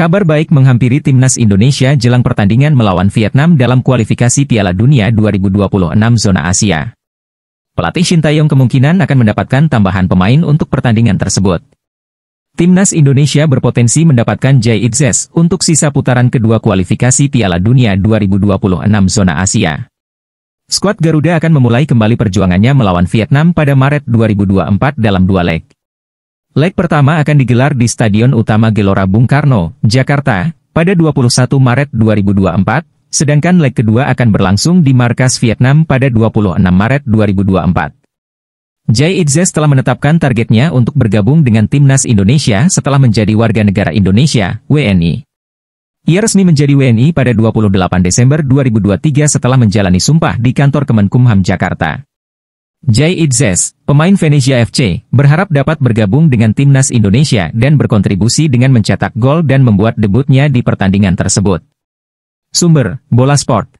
Kabar baik menghampiri timnas Indonesia jelang pertandingan melawan Vietnam dalam kualifikasi Piala Dunia 2026 zona Asia. Pelatih Shin Taeyong kemungkinan akan mendapatkan tambahan pemain untuk pertandingan tersebut. Timnas Indonesia berpotensi mendapatkan Jay Itzes untuk sisa putaran kedua kualifikasi Piala Dunia 2026 zona Asia. Skuad Garuda akan memulai kembali perjuangannya melawan Vietnam pada Maret 2024 dalam dua leg. Leg pertama akan digelar di Stadion Utama Gelora Bung Karno, Jakarta, pada 21 Maret 2024, sedangkan leg kedua akan berlangsung di markas Vietnam pada 26 Maret 2024. Jai Itzes telah menetapkan targetnya untuk bergabung dengan Timnas Indonesia setelah menjadi warga negara Indonesia, WNI. Ia resmi menjadi WNI pada 28 Desember 2023 setelah menjalani sumpah di kantor Kemenkumham Jakarta. Jai Idzes, pemain Venezia FC, berharap dapat bergabung dengan timnas Indonesia dan berkontribusi dengan mencetak gol dan membuat debutnya di pertandingan tersebut. Sumber, Bola Sport